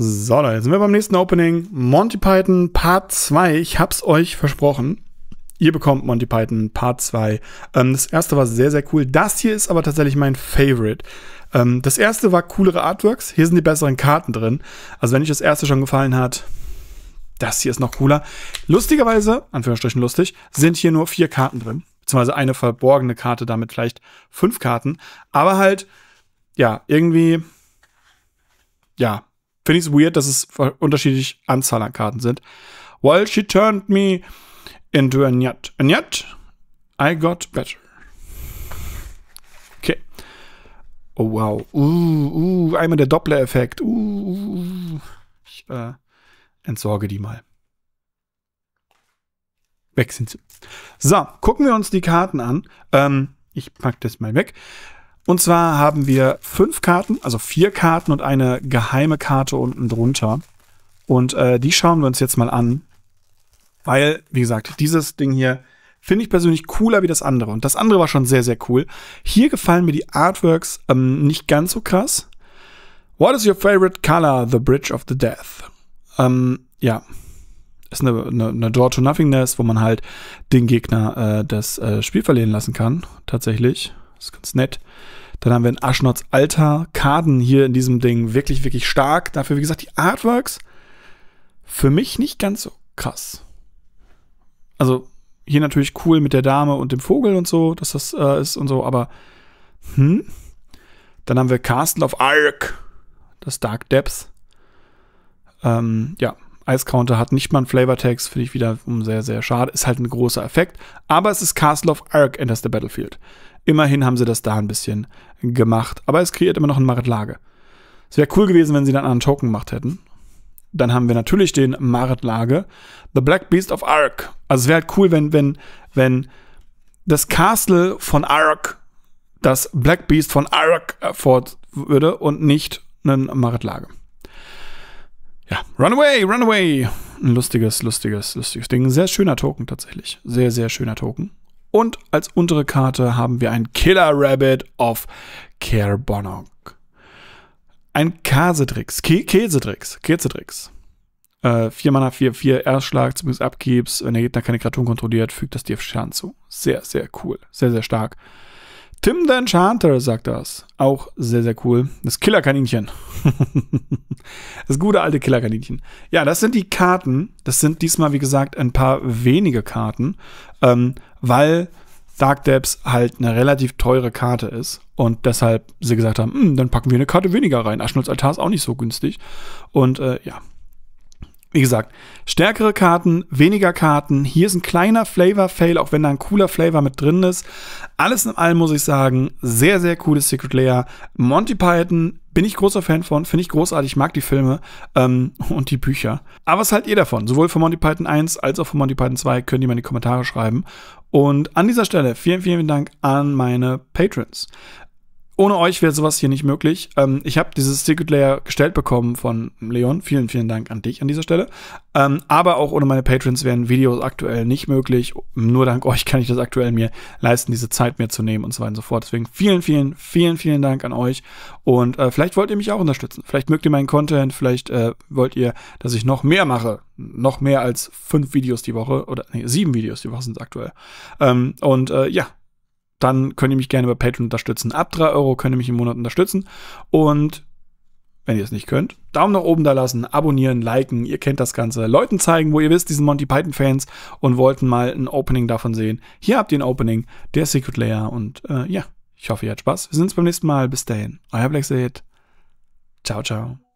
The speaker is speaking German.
So, da sind wir beim nächsten Opening. Monty Python Part 2. Ich hab's euch versprochen. Ihr bekommt Monty Python Part 2. Ähm, das erste war sehr, sehr cool. Das hier ist aber tatsächlich mein Favorite. Ähm, das erste war coolere Artworks. Hier sind die besseren Karten drin. Also, wenn euch das erste schon gefallen hat, das hier ist noch cooler. Lustigerweise, Anführungsstrichen lustig, sind hier nur vier Karten drin. Beziehungsweise eine verborgene Karte, damit vielleicht fünf Karten. Aber halt, ja, irgendwie, ja, finde ich es weird, dass es unterschiedlich Anzahl an Karten sind. While she turned me into a nut. And yet, I got better. Okay. Oh, wow. Uh, uh, einmal der Doppler-Effekt. Uh, uh, uh, Ich äh, entsorge die mal. Weg sind sie. So, gucken wir uns die Karten an. Ähm, ich pack das mal weg. Und zwar haben wir fünf Karten, also vier Karten und eine geheime Karte unten drunter. Und äh, die schauen wir uns jetzt mal an. Weil, wie gesagt, dieses Ding hier finde ich persönlich cooler wie das andere. Und das andere war schon sehr, sehr cool. Hier gefallen mir die Artworks ähm, nicht ganz so krass. What is your favorite color? The Bridge of the Death. Ähm, ja. Ist eine, eine, eine Door to Nothingness, wo man halt den Gegner äh, das äh, Spiel verlieren lassen kann, tatsächlich ist ganz nett. Dann haben wir in Aschnots Alter. Karten hier in diesem Ding wirklich, wirklich stark. Dafür, wie gesagt, die Artworks für mich nicht ganz so krass. Also hier natürlich cool mit der Dame und dem Vogel und so, dass das äh, ist und so, aber hm. Dann haben wir Castle of Ark, das Dark Depths. Ähm, ja, Ice Counter hat nicht mal einen Flavor-Text, finde ich wieder sehr, sehr schade. Ist halt ein großer Effekt. Aber es ist Castle of Ark Enters the Battlefield. Immerhin haben sie das da ein bisschen gemacht. Aber es kreiert immer noch ein Marit-Lage. Es wäre cool gewesen, wenn sie dann einen Token gemacht hätten. Dann haben wir natürlich den Marit-Lage. The Black Beast of Ark. Also es wäre halt cool, wenn, wenn, wenn das Castle von Ark das Black Beast von Ark erfordert würde und nicht einen Marit-Lage. Runaway, Runaway. Ein lustiges, lustiges, lustiges Ding. sehr schöner Token tatsächlich. Sehr, sehr schöner Token. Und als untere Karte haben wir ein Killer Rabbit of Kerbonok. Ein Kasedrix. Ke Käsedrix. Käsedrix. Äh, 4 Mana, 4, 4 Erstschlag, zumindest abgibst. Wenn der Gegner keine Kreaturen kontrolliert, fügt das dir Schaden zu. Sehr, sehr cool. Sehr, sehr stark. Tim the Enchanter sagt das. Auch sehr, sehr cool. Das Killerkaninchen. das gute alte Killerkaninchen. Ja, das sind die Karten. Das sind diesmal, wie gesagt, ein paar wenige Karten, ähm, weil Dark Depths halt eine relativ teure Karte ist. Und deshalb sie gesagt haben, hm, dann packen wir eine Karte weniger rein. Aschnolds Altar ist auch nicht so günstig. Und äh, ja, wie gesagt, stärkere Karten, weniger Karten. Hier ist ein kleiner Flavor-Fail, auch wenn da ein cooler Flavor mit drin ist. Alles in allem muss ich sagen, sehr, sehr cooles Secret Layer. Monty Python bin ich großer Fan von, finde ich großartig, mag die Filme ähm, und die Bücher. Aber was haltet ihr davon? Sowohl von Monty Python 1 als auch von Monty Python 2 könnt ihr mal in die Kommentare schreiben. Und an dieser Stelle vielen, vielen Dank an meine Patrons ohne euch wäre sowas hier nicht möglich. Ähm, ich habe dieses Secret Layer gestellt bekommen von Leon. Vielen, vielen Dank an dich an dieser Stelle. Ähm, aber auch ohne meine Patrons wären Videos aktuell nicht möglich. Nur dank euch kann ich das aktuell mir leisten, diese Zeit mir zu nehmen und so weiter und so fort. Deswegen vielen, vielen, vielen, vielen Dank an euch. Und äh, vielleicht wollt ihr mich auch unterstützen. Vielleicht mögt ihr meinen Content. Vielleicht äh, wollt ihr, dass ich noch mehr mache. Noch mehr als fünf Videos die Woche oder nee, sieben Videos die Woche sind es aktuell. Ähm, und äh, ja, dann könnt ihr mich gerne über Patreon unterstützen. Ab 3 Euro könnt ihr mich im Monat unterstützen. Und wenn ihr es nicht könnt, Daumen nach oben da lassen, abonnieren, liken, ihr kennt das Ganze. Leuten zeigen, wo ihr wisst, diesen Monty Python-Fans und wollten mal ein Opening davon sehen. Hier habt ihr ein Opening, der Secret Layer. Und äh, ja, ich hoffe, ihr habt Spaß. Wir sehen uns beim nächsten Mal. Bis dahin. Euer Black Ciao, ciao.